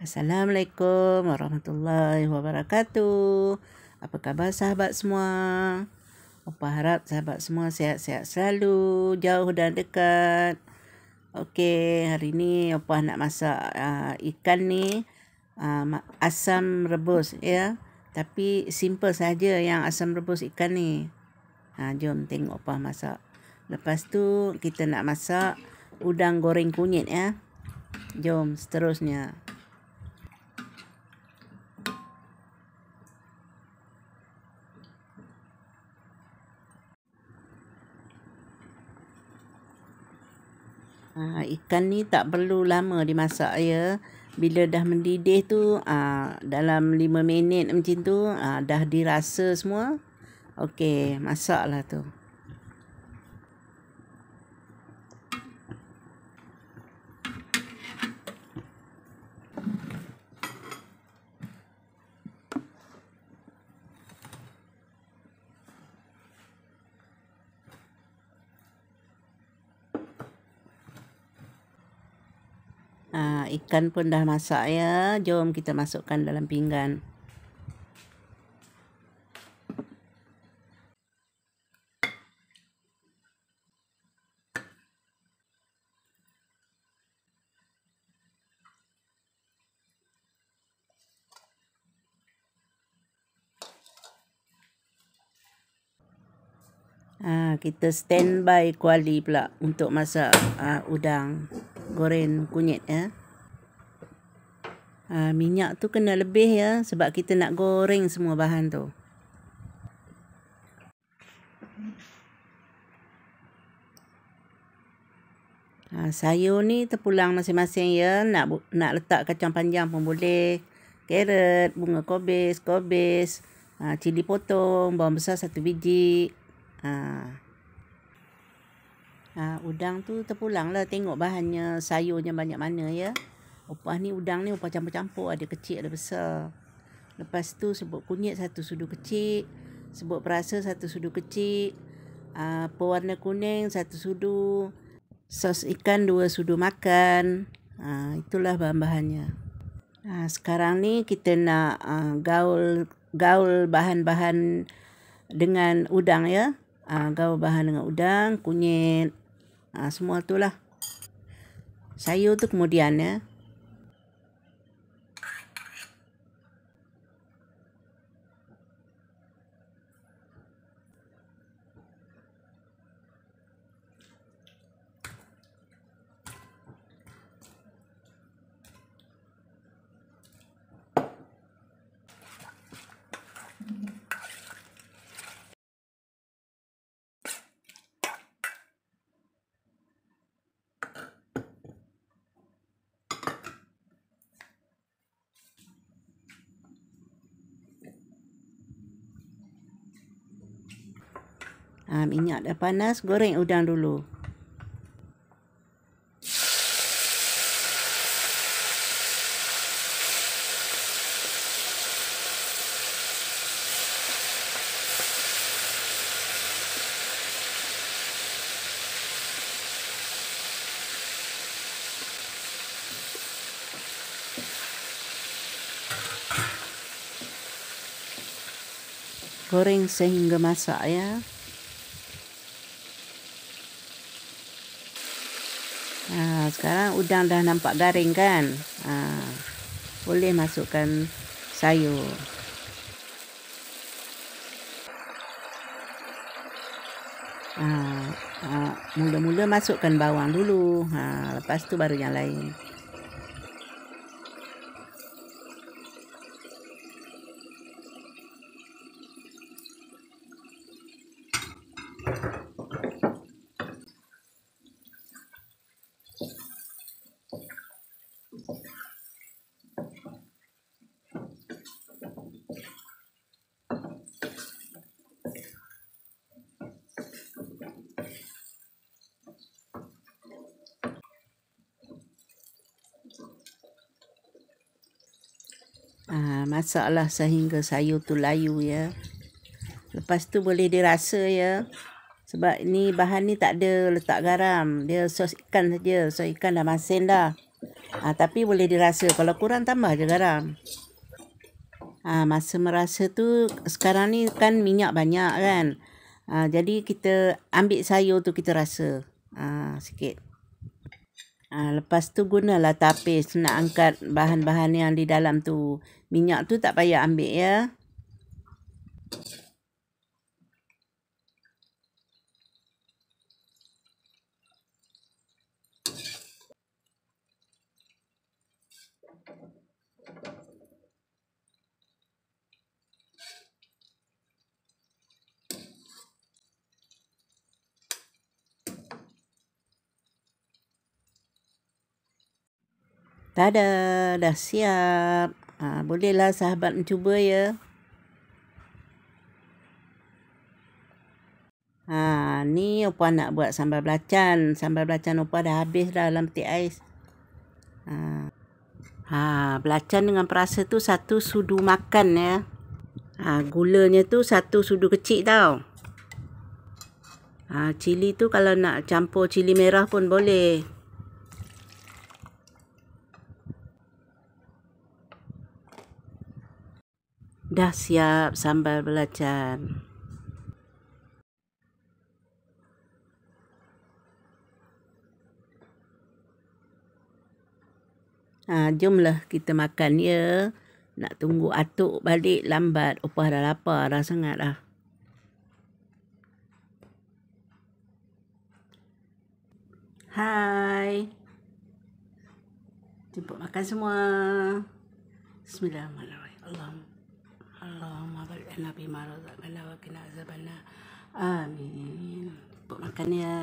Assalamualaikum warahmatullahi wabarakatuh. Apa khabar sahabat semua? Apa harap sahabat semua sehat-sehat selalu, jauh dan dekat. Okey, hari ni apa nak masak uh, ikan ni uh, asam rebus ya. Tapi simple saja yang asam rebus ikan ni. Ha, jom tengok opah masak. Lepas tu kita nak masak udang goreng kunyit ya. Jom seterusnya. Ha, ikan ni tak perlu lama dimasak ya. Bila dah mendidih tu ha, dalam 5 minit macam tu ha, dah dirasa semua. Okey, masaklah tu. Ha, ikan pun dah masak ya. Jom kita masukkan dalam pinggan. Ha, kita standby kuali pula untuk masak ha, udang goreng kunyit ya. Ha, minyak tu kena lebih ya sebab kita nak goreng semua bahan tu. Ha, sayur ni terpulang masing-masing ya. Nak nak letak kacang panjang pun boleh. Carrot, bunga kobis, kobis, ha, ah, cili potong, bawang besar satu biji. Ha. Ha, udang tu terpulang lah tengok bahannya sayurnya banyak mana ya. Upah ni udang ni upah campur-campur ada kecil ada besar. Lepas tu sebut kunyit satu sudu kecil. Sebut perasa satu sudu kecil. Ha, pewarna kuning satu sudu. Sos ikan dua sudu makan. Ha, itulah bahan-bahannya. Ha, sekarang ni kita nak ha, gaul gaul bahan-bahan dengan udang ya. Ha, gaul bahan dengan udang, kunyit, ha, semua tu lah. Sayur tu kemudian ya, ha, minyak dah panas goreng udang dulu goreng sehingga masak ya. sekarang udang dah nampak garing kan ha, boleh masukkan sayur mula-mula ha, ha, masukkan bawang dulu ha, lepas tu baru yang lain masaklah sehingga sayur tu layu ya. Lepas tu boleh dirasa ya. Sebab ni bahan ni tak ada letak garam. Dia sos ikan saja. Sos ikan dah masin dah. Ha, tapi boleh dirasa. Kalau kurang tambah je garam. Ha, masa merasa tu sekarang ni kan minyak banyak kan. Ha, jadi kita ambil sayur tu kita rasa. Ha, sikit. Sikit. Ha, lepas tu gunalah tapis nak angkat bahan-bahan yang di dalam tu. Minyak tu tak payah ambil ya. Tada, dah siap. Ha, bolehlah sahabat mencuba ya. Ha, ni Opa nak buat sambal belacan. Sambal belacan Opa dah habis dah dalam peti ais. Ha. Ha, belacan dengan perasa tu satu sudu makan ya. Ha, gulanya tu satu sudu kecil tau. Ha, cili tu kalau nak campur cili merah pun boleh. Boleh. Dah siap sambal belacan. Ha, jomlah kita makan ya. Nak tunggu atuk balik lambat. Opah dah lapar dah sangat dah. Hai. jumpa makan semua. Bismillahirrahmanirrahim. Allahumma. اللهم اجعلنا بما رزقنا وقنا عذاب النار امين بقنا يا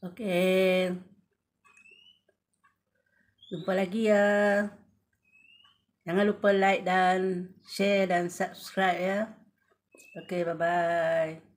Okay. Jumpa lagi ya. Jangan lupa like dan share dan subscribe ya. Okay, bye-bye.